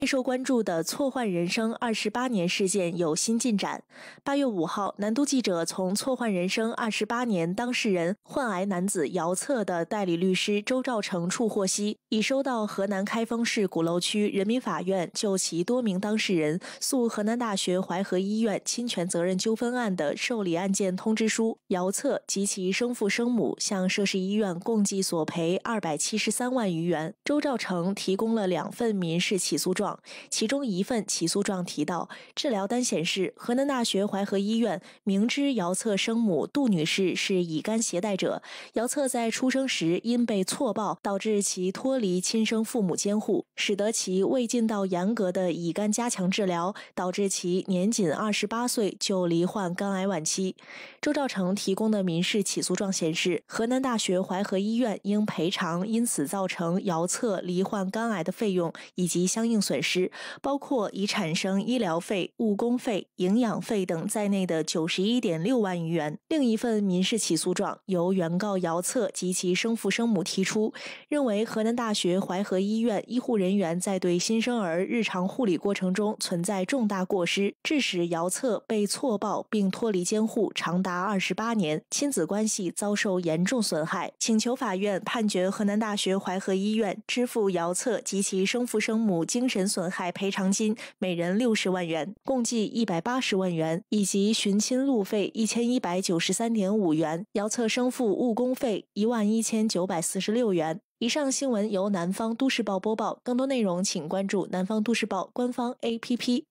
备受关注的错换人生二十八年事件有新进展。八月五号，南都记者从错换人生二十八年当事人患癌男子姚策的代理律师周兆成处获悉，已收到河南开封市鼓楼区人民法院就其多名当事人诉河南大学淮河医院侵权责任纠纷案的受理案件通知书。姚策及其生父生母向涉事医院共计索赔二百七十三万余元。周兆成提供了两份民事起诉状。其中一份起诉状提到，治疗单显示，河南大学淮河医院明知姚策生母杜女士是乙肝携带者，姚策在出生时因被错报，导致其脱离亲生父母监护，使得其未尽到严格的乙肝加强治疗，导致其年仅二十八岁就罹患肝癌晚期。周兆成提供的民事起诉状显示，河南大学淮河医院应赔偿因此造成姚策罹患肝癌的费用以及相应损。失包括已产生医疗费、误工费、营养费等在内的九十一点六万余元。另一份民事起诉状由原告姚策及其生父生母提出，认为河南大学淮河医院医护人员在对新生儿日常护理过程中存在重大过失，致使姚策被错报并脱离监护长达二十八年，亲子关系遭受严重损害，请求法院判决河南大学淮河医院支付姚策及其生父生母精神。损害赔偿金每人六十万元，共计一百八十万元，以及寻亲路费一千一百九十三点五元，姚策生父误工费一万一千九百四十六元。以上新闻由南方都市报播报，更多内容请关注南方都市报官方 APP。